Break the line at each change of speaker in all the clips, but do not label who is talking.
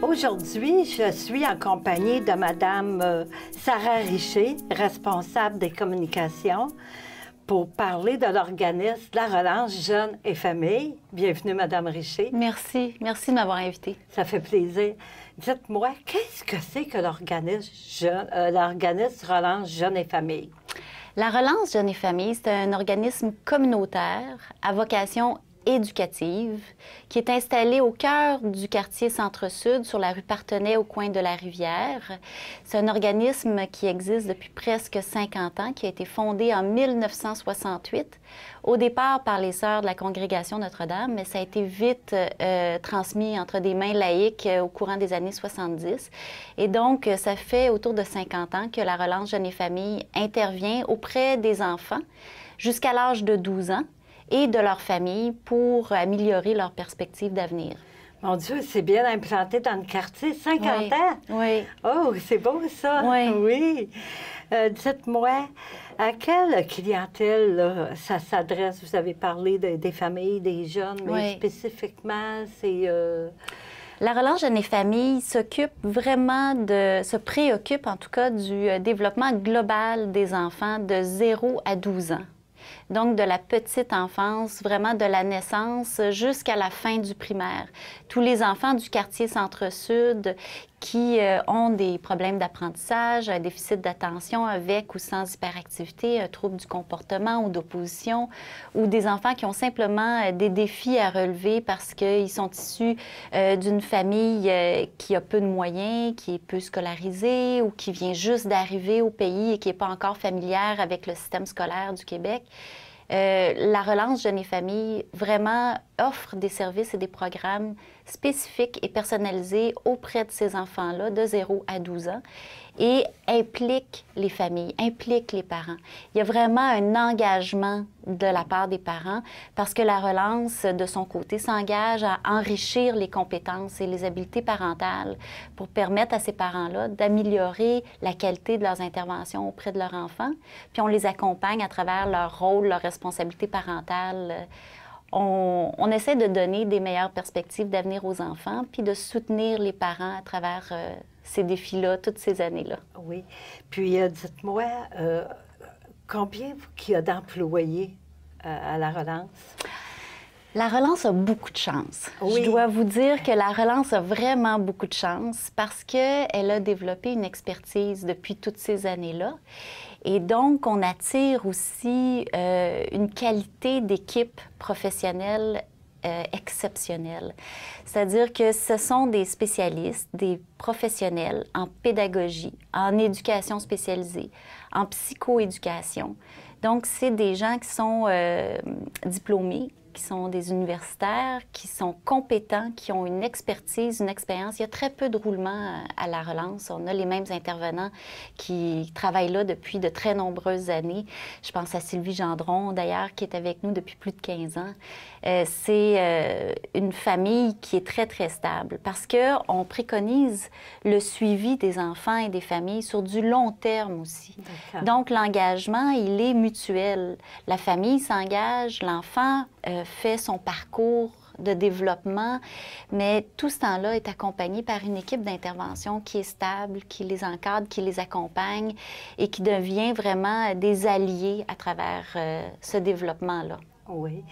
Aujourd'hui, je suis en compagnie de Madame euh, Sarah Richer, responsable des communications, pour parler de l'organisme La Relance Jeunes et Familles. Bienvenue, Madame Richer. Merci. Merci de m'avoir invitée. Ça fait plaisir. Dites-moi, qu'est-ce que c'est que l'organisme euh, Relance Jeunes et Familles?
La Relance Jeunes et Familles, c'est un organisme communautaire à vocation éducative qui est installée au cœur du quartier Centre-Sud sur la rue Partenay au coin de la rivière. C'est un organisme qui existe depuis presque 50 ans, qui a été fondé en 1968, au départ par les sœurs de la congrégation Notre-Dame, mais ça a été vite euh, transmis entre des mains laïques euh, au courant des années 70. Et donc, euh, ça fait autour de 50 ans que la relance Jeunes et Familles intervient auprès des enfants jusqu'à l'âge de 12 ans et de leur famille pour améliorer leurs perspectives d'avenir. Mon Dieu, c'est bien implanté dans le quartier, 50 oui. ans?
Oui. Oh, c'est beau ça. Oui. Euh, dites-moi, à quelle clientèle ça s'adresse? Vous avez parlé des familles, des jeunes, mais spécifiquement, c'est... Euh,
La relance Jeunes et Familles s'occupe vraiment de, se préoccupe en tout cas du euh, développement global des enfants de 0 à 12 ans donc de la petite enfance, vraiment de la naissance jusqu'à la fin du primaire. Tous les enfants du quartier Centre-Sud qui euh, ont des problèmes d'apprentissage, un déficit d'attention avec ou sans hyperactivité, un euh, trouble du comportement ou d'opposition, ou des enfants qui ont simplement euh, des défis à relever parce qu'ils sont issus d'une famille qui a peu de moyens, qui est peu scolarisée ou qui vient juste d'arriver au pays et qui n'est pas encore familière avec le système scolaire du Québec. Euh, la relance Jeunes et Familles vraiment offre des services et des programmes spécifique et personnalisé auprès de ces enfants-là de 0 à 12 ans et implique les familles, implique les parents. Il y a vraiment un engagement de la part des parents parce que la relance, de son côté, s'engage à enrichir les compétences et les habiletés parentales pour permettre à ces parents-là d'améliorer la qualité de leurs interventions auprès de leurs enfants. Puis on les accompagne à travers leur rôle, leur responsabilité parentale euh, on, essaie de donner des meilleures perspectives d'avenir aux enfants, puis de soutenir les parents à travers euh, ces défis-là, toutes ces années-là.
Oui. Puis euh, dites-moi, euh, combien il y a d'employés à la relance?
La relance a beaucoup de chance. Je dois vous dire que la relance a vraiment beaucoup de chance parce qu'elle a développé une expertise depuis toutes ces années-là et donc, on attire aussi euh, une qualité d'équipe professionnelle euh, exceptionnelle. C'est-à-dire que ce sont des spécialistes, des professionnels en pédagogie, en éducation spécialisée, en psychoéducation. Donc, c'est des gens qui sont euh, diplômés, sont des universitaires, qui sont compétents, qui ont une expertise, une expérience. Il y a très peu de roulements euh, à la relance. On a les mêmes intervenants qui travaillent là depuis de très nombreuses années. Je pense à Sylvie Gendron, d'ailleurs, qui est avec nous depuis plus de 15 ans. Euh, c'est euh, une famille qui est très, très stable parce qu'on préconise le suivi des enfants et des familles sur du long terme aussi. Donc, l'engagement, il est mutuel. La famille s'engage, l'enfant euh, fait son parcours de développement, mais tout ce temps-là est accompagné par une équipe d'intervention qui est stable, qui les encadre, qui les accompagne et qui devient vraiment euh, des alliés à travers euh, ce développement-là. Oui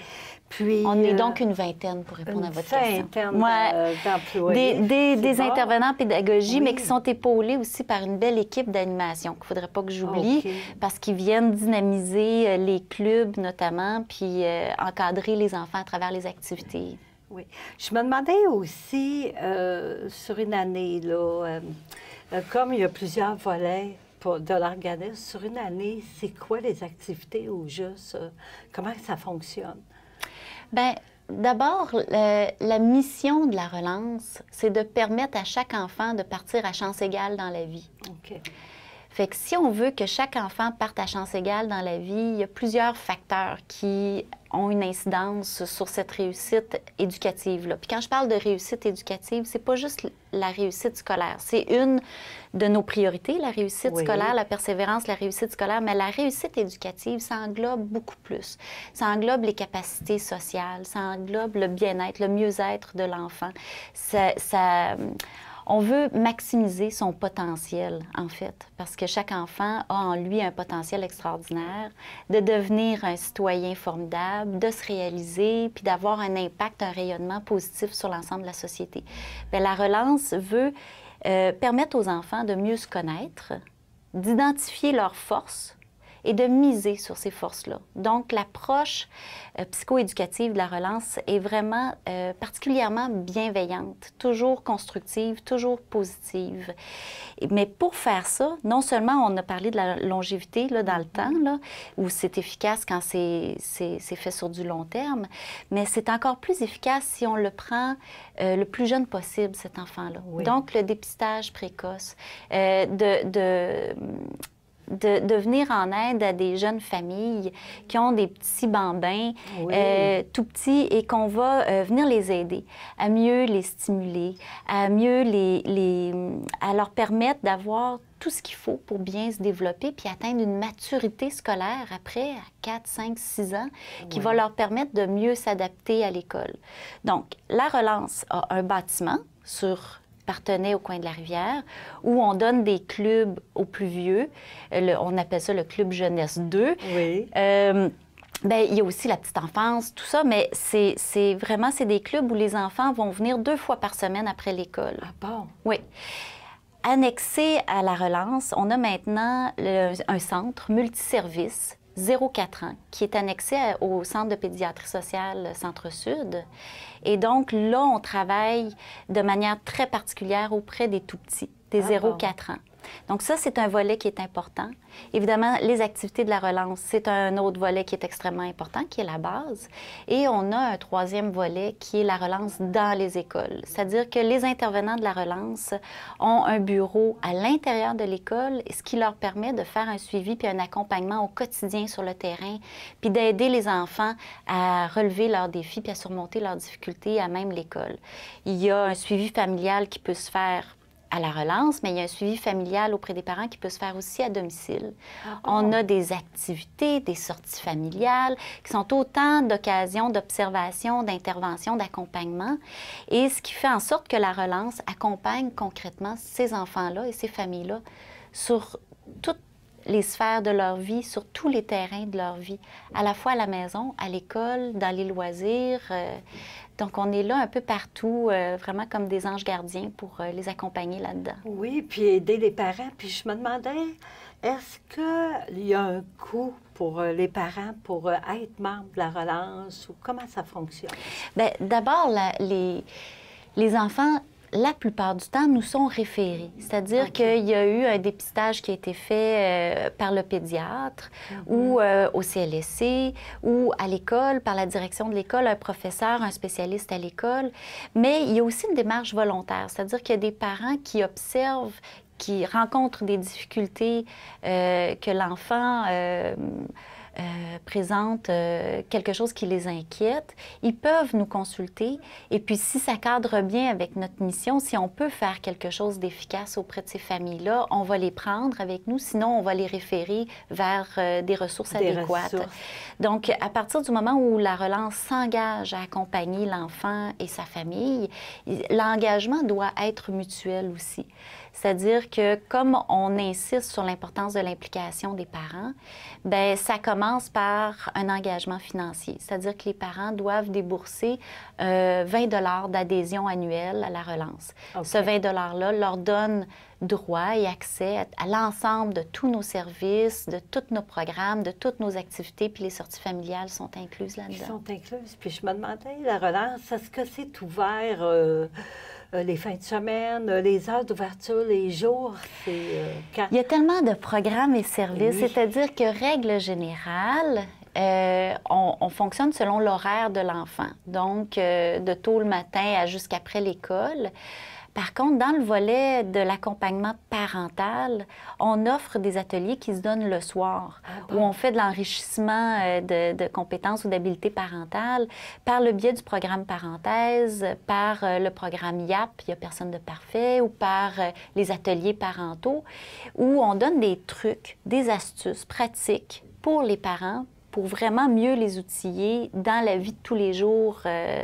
on est donc euh, une vingtaine pour répondre à votre question. Une
d'employés. Des, intervenants
en pédagogie, mais qui sont épaulés aussi par une belle équipe d'animation qu'il ne faudrait pas que j'oublie, parce qu'ils viennent dynamiser euh, les clubs notamment, puis euh, encadrer les enfants à travers les activités. Oui. Je me demandais aussi, sur une année, là,
comme il y a plusieurs volets de l'organisme, sur une année, c'est quoi les activités au juste? comment ça fonctionne?
Bien, d'abord, la mission de la relance, c'est de permettre à chaque enfant de partir à chance égale dans la vie. OK. Fait que si on veut que chaque enfant parte à chance égale dans la vie, il y a plusieurs facteurs qui ont une incidence sur cette réussite éducative là. Puis quand je parle de réussite éducative, c'est pas juste la réussite scolaire, c'est une de nos priorités, la réussite scolaire, la persévérance, la réussite scolaire, mais la réussite éducative, ça englobe beaucoup plus. Ça englobe les capacités sociales, ça englobe le bien-être, le mieux-être de l'enfant. ça, ça on veut maximiser son potentiel, en fait, parce que chaque enfant a en lui un potentiel extraordinaire de devenir un citoyen formidable, de se réaliser, puis d'avoir un impact, un rayonnement positif sur l'ensemble de la société. Ben, la relance veut euh, permettre aux enfants de mieux se connaître, d'identifier leurs forces, et de miser sur ces forces-là. Donc, l'approche euh, psychoéducative de la relance est vraiment euh, particulièrement bienveillante, toujours constructive, toujours positive. Mais pour faire ça, non seulement on a parlé de la longévité là, dans le temps, là, où c'est efficace quand c'est fait sur du long terme, mais c'est encore plus efficace si on le prend euh, le plus jeune possible, cet enfant-là. Donc, le dépistage précoce, de, de de, venir en aide à des jeunes familles qui ont des petits bambins euh, tout petits et qu'on va euh, venir les aider à mieux les stimuler, à mieux les, les à leur permettre d'avoir tout ce qu'il faut pour bien se développer puis atteindre une maturité scolaire après à 4, 5, 6 ans qui va leur permettre de mieux s'adapter à l'école. Donc, la relance a un bâtiment sur partenait au coin de la rivière, où on donne des clubs aux plus vieux. Euh, on appelle ça le Club Jeunesse 2. Oui. Euh, ben, il y a aussi la petite enfance, tout ça, mais c'est vraiment c'est des clubs où les enfants vont venir deux fois par semaine après l'école. Ah bon? Oui. Annexé à la relance, on a maintenant un centre multiservice 0,4 ans, qui est annexé au Centre de pédiatrie sociale Centre-Sud. Et donc, là, on travaille de manière très particulière auprès des tout-petits, des 0-4 ah ans. Donc ça, c'est un volet qui est important. Évidemment, les activités de la relance, c'est un autre volet qui est extrêmement important, qui est la base. Et on a un troisième volet qui est la relance dans les écoles. C'est-à-dire que les intervenants de la relance ont un bureau à l'intérieur de l'école, ce qui leur permet de faire un suivi puis un accompagnement au quotidien sur le terrain, puis d'aider les enfants à relever leurs défis puis à surmonter leurs difficultés à même l'école. Il y a un suivi familial qui peut se faire à la relance, mais il y a un suivi familial auprès des parents qui peut se faire aussi à domicile. Ah on a des activités, des sorties familiales, qui sont autant d'occasions d'observation, d'intervention, d'accompagnement, et ce qui fait en sorte que la relance accompagne concrètement ces enfants-là et ces familles-là sur toute les sphères de leur vie, sur tous les terrains de leur vie, à la fois à la maison, à l'école, dans les loisirs. Euh, donc, on est là un peu partout, euh, vraiment comme des anges gardiens pour euh, les accompagner là-dedans.
Oui, puis aider les parents. Puis je me demandais, est-ce qu'il y a un coût pour les parents pour être membre de la relance ou comment ça fonctionne?
Bien, d'abord, les, les enfants la plupart du temps, nous sont référés. C'est-à-dire qu'il y a eu un dépistage qui a été fait euh, par le pédiatre mhm. ou euh, au CLSC ou à l'école, par la direction de l'école, un professeur, un spécialiste à l'école. Mais il y a aussi une démarche volontaire, c'est-à-dire qu'il y a des parents qui observent, qui rencontrent des difficultés euh, que l'enfant euh, présentent euh, quelque chose qui les inquiète, ils peuvent nous consulter. Et puis, si ça cadre bien avec notre mission, si on peut faire quelque chose d'efficace auprès de ces familles-là, on va les prendre avec nous. Sinon, on va les référer vers euh, des ressources adéquates. Donc, à partir du moment où la relance s'engage à accompagner l'enfant et sa famille, l'engagement doit être mutuel aussi. C'est-à-dire que comme on insiste sur l'importance de l'implication des parents, ben ça commence par un engagement financier. C'est-à-dire que les parents doivent débourser 20 euh, dollars d'adhésion annuelle à la relance. Ce 20 dollars là leur donne droit et accès à, l'ensemble de tous nos services, de tous nos programmes, de toutes nos activités, puis les sorties familiales sont incluses là-dedans. Ils sont incluses. Puis je me demandais,
la relance, est-ce que c'est ouvert? Euh, euh, les fins de semaine, euh, les heures d'ouverture, les jours. c'est... Euh,
Il y a tellement de programmes et services, c'est-à-dire que règle générale, on, fonctionne selon l'horaire de l'enfant, donc de tôt le matin à jusqu'après l'école. Par contre, dans le volet de l'accompagnement parental, on offre des ateliers qui se donnent le soir, ah où on fait de l'enrichissement euh, de, compétences ou d'habiletés parentales par le biais du programme parenthèse, par euh, le programme YAP, il n'y a personne de parfait, ou par euh, les ateliers parentaux, où on donne des trucs, des astuces pratiques pour les parents, pour vraiment mieux les outiller dans la vie de tous les jours. Euh,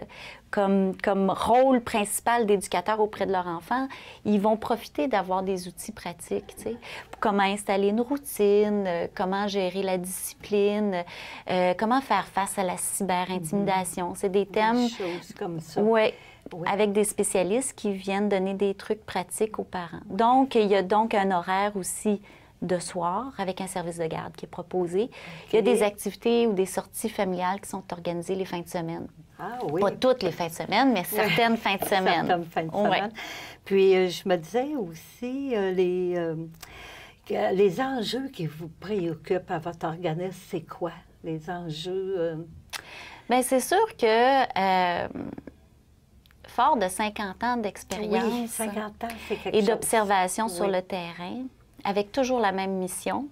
comme, comme rôle principal d'éducateur auprès de leur enfant, ils vont profiter d'avoir des outils pratiques, tu sais, comment installer une routine, euh, comment gérer la discipline, euh, comment faire face à la cyber-intimidation. Mm-hmm. C'est des thèmes... choses comme ça. Ouais, oui. avec des spécialistes qui viennent donner des trucs pratiques aux parents. Donc, il y a donc un horaire aussi de soir avec un service de garde qui est proposé. Il y a des activités ou des sorties familiales qui sont organisées les fins de semaine. Ah, oui. Pas toutes les fins de semaine, mais certaines fins de semaine. Certaines fins de semaine. Puis euh, je me disais aussi euh,
les, euh, les enjeux qui vous préoccupent à votre organisme, c'est quoi? Les enjeux.
Mais ben, c'est sûr que fort de 50 ans d'expérience
oui, et d'observation sur le
terrain, avec toujours la même mission,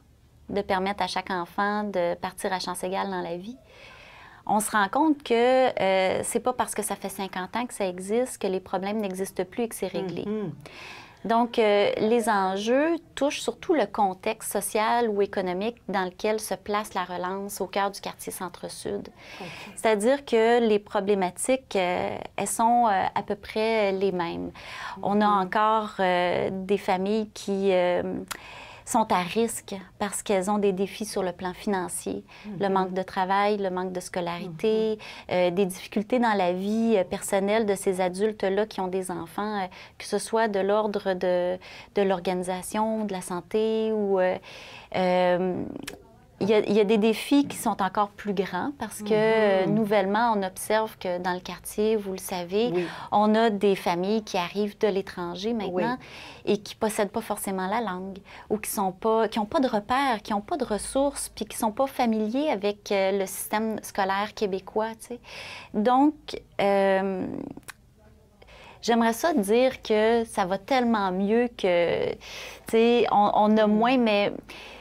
de permettre à chaque enfant de partir à chance égale dans la vie, on se rend compte que euh, c'est pas parce que ça fait 50 ans que ça existe que les problèmes n'existent plus et que c'est réglé. Mm-hmm. Donc, euh, les enjeux touchent surtout le contexte social ou économique dans lequel se place la relance au cœur du quartier Centre-Sud. C'est-à-dire que les problématiques, euh, elles sont euh, à peu près les mêmes. On a encore des familles qui sont à risque parce qu'elles ont des défis sur le plan financier, le mhm. manque de travail, le manque de scolarité, mhm. euh, des difficultés dans la vie euh, personnelle de ces adultes-là qui ont des enfants, euh, que ce soit de l'ordre de, de l'organisation, de la santé ou... Il y, a, des défis qui sont encore plus grands parce que mhm. nouvellement, on observe que dans le quartier, vous le savez, on a des familles qui arrivent de l'étranger maintenant et qui ne possèdent pas forcément la langue ou qui n'ont pas, qui ont pas de repères, qui n'ont pas de ressources, puis qui ne sont pas familiers avec euh, le système scolaire québécois. Donc, euh, J'aimerais ça dire que ça va tellement mieux que, tu sais, on, on a moins, mais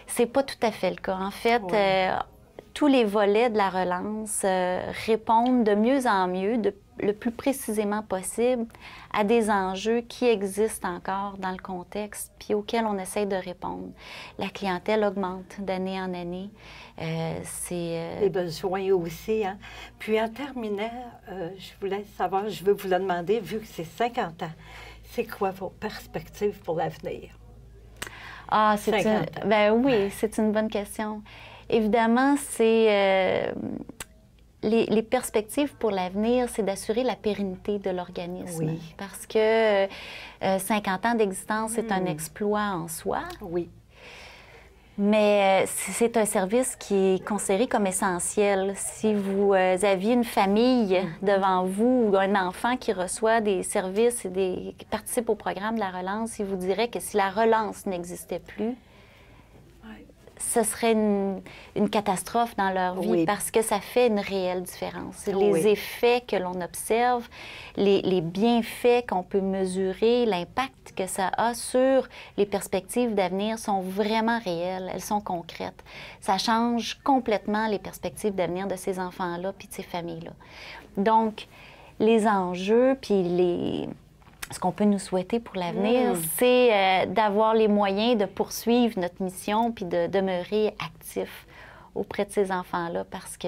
c'est pas tout à fait le cas. En fait, euh, tous les volets de la relance euh, répondent de mieux en mieux, de, le plus précisément possible, à des enjeux qui existent encore dans le contexte, puis auxquels on essaye de répondre. La clientèle augmente d'année en année. Euh, les besoins aussi. Hein. Puis en terminant, je voulais savoir, je veux
vous le demander, vu que c'est 50 ans, c'est quoi vos perspectives pour l'avenir?
Ah, c'est une... Ben oui, c'est une bonne question. Évidemment, c'est... Euh, les, perspectives pour l'avenir, c'est d'assurer la pérennité de l'organisme. Parce que 50 euh, ans d'existence, c'est un hmm. exploit en soi. Oui. Mais euh, c'est un service qui est considéré comme essentiel. Si vous euh, aviez une famille mm-hmm. devant vous ou un enfant qui reçoit des services et des, qui participe au programme de la relance, il vous dirait que si la relance n'existait plus, ce serait une, catastrophe dans leur vie parce que ça fait une réelle différence. Les effets que l'on observe, les, les bienfaits qu'on peut mesurer, l'impact que ça a sur les perspectives d'avenir sont vraiment réelles, elles sont concrètes. Ça change complètement les perspectives d'avenir de ces enfants-là puis de ces familles-là. Donc, les enjeux puis les ce qu'on peut nous souhaiter pour l'avenir, hmm. c'est euh, d'avoir les moyens de poursuivre notre mission puis de demeurer actif auprès de ces enfants-là parce que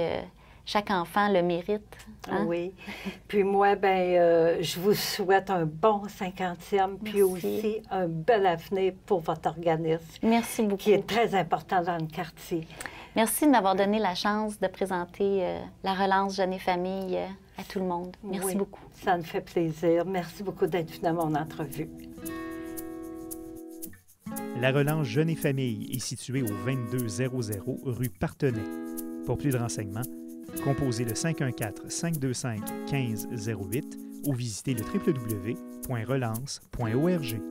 chaque enfant le mérite. Hein?
Oui. Puis moi, ben, euh, je vous souhaite un bon cinquantième, puis aussi un bel avenir pour votre organisme. Merci beaucoup. Qui est très
important dans le quartier. Merci de m'avoir donné la chance de présenter euh, la relance Jeune et Famille euh, à tout le monde. Merci beaucoup. Ça me
fait plaisir. Merci beaucoup d'être venu à mon entrevue. La relance Jeune et Famille est située au 2200 rue Partenay. Pour plus de renseignements, composez le 514-525-1508 ou visitez le www.relance.org.